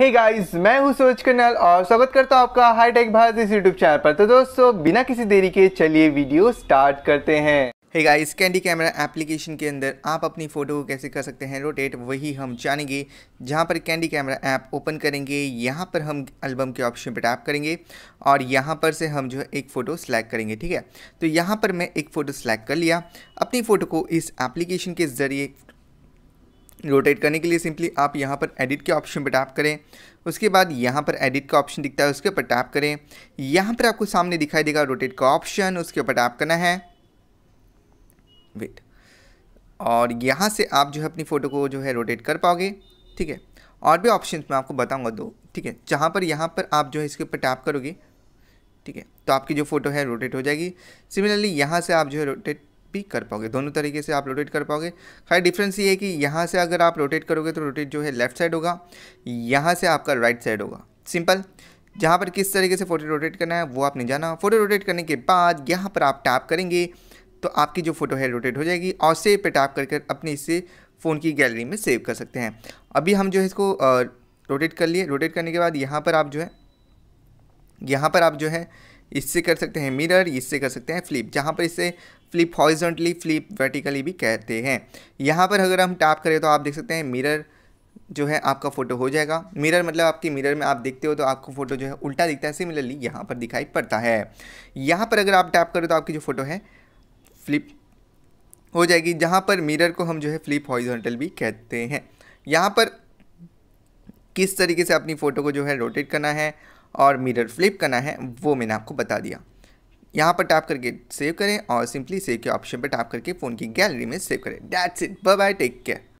हे hey guys मैं हूं सूरज कन्नल और स्वागत करता हूं आपका हाईटेक भारत इस यूट्यूब चैनल पर तो दोस्तों बिना किसी देरी के चलिए वीडियो स्टार्ट करते हैं hey guys candy camera application के अंदर आप अपनी फ़ोटो को कैसे कर सकते हैं रोटेट वही हम जानेंगे जहाँ पर कैंडी कैमरा ऐप ओपन करेंगे यहाँ पर हम एल्बम के ऑप्शन पर टैप करेंगे और यहाँ पर से हम जो है एक फ़ोटो सेलेक्ट करेंगे ठीक है तो यहाँ पर मैं एक फ़ोटो सेलेक्ट कर लिया अपनी फ़ोटो को इस एप्लीकेशन के ज़रिए रोटेट करने के लिए सिंपली आप यहाँ पर एडिट के ऑप्शन पर टैप करें उसके बाद यहाँ पर एडिट का ऑप्शन दिखता है उसके ऊपर टैप करें यहाँ पर आपको सामने दिखाई देगा रोटेट का ऑप्शन उसके ऊपर टैप करना है वेट और यहाँ से आप जो है अपनी फ़ोटो को जो है रोटेट कर पाओगे ठीक है और भी ऑप्शन मैं आपको बताऊँगा दो ठीक है जहाँ पर यहाँ पर आप जो है इसके ऊपर टैप करोगे ठीक है तो आपकी जो फ़ोटो है रोटेट हो जाएगी सिमिलरली यहाँ से आप जो है रोटेट भी कर पाओगे दोनों तरीके से आप रोटेट कर पाओगे खैर डिफरेंस ये है कि यहाँ से अगर आप रोटेट करोगे तो रोटेट जो है लेफ्ट साइड होगा यहाँ से आपका राइट साइड होगा सिंपल जहाँ पर किस तरीके से फ़ोटो रोटेट करना है वो आपने जाना फ़ोटो रोटेट करने के बाद यहाँ पर आप टैप करेंगे तो आपकी जो फ़ोटो है रोटेट हो जाएगी और सेव पर टैप करके अपने इसे फ़ोन की गैलरी में सेव कर सकते हैं अभी हम जो है इसको रोटेट कर लिए रोटेट करने के बाद यहाँ पर आप जो है यहाँ पर आप जो है इससे कर सकते हैं मिरर इससे कर सकते हैं फ्लिप जहाँ पर इसे फ्लिप हॉरिजॉन्टली फ्लिप वर्टिकली भी कहते हैं यहाँ पर अगर हम टैप करें तो आप देख सकते हैं मिरर जो है आपका फ़ोटो हो जाएगा मिरर मतलब आपकी मिरर में आप देखते हो तो आपको फ़ोटो जो है उल्टा दिखता है सिमिलरली यहाँ पर दिखाई पड़ता है यहाँ पर अगर आप टैप करें तो आपकी जो फ़ोटो है फ्लिप हो जाएगी जहाँ पर मिरर को हम जो है फ्लिप हॉरिजॉन्टल भी कहते हैं यहाँ पर किस तरीके से अपनी फ़ोटो को जो है रोटेट करना है और मिरर फ्लिप करना है वो मैंने आपको बता दिया यहाँ पर टैप करके सेव करें और सिंपली सेव के ऑप्शन पर टैप करके फ़ोन की गैलरी में सेव करें that's it bye bye take care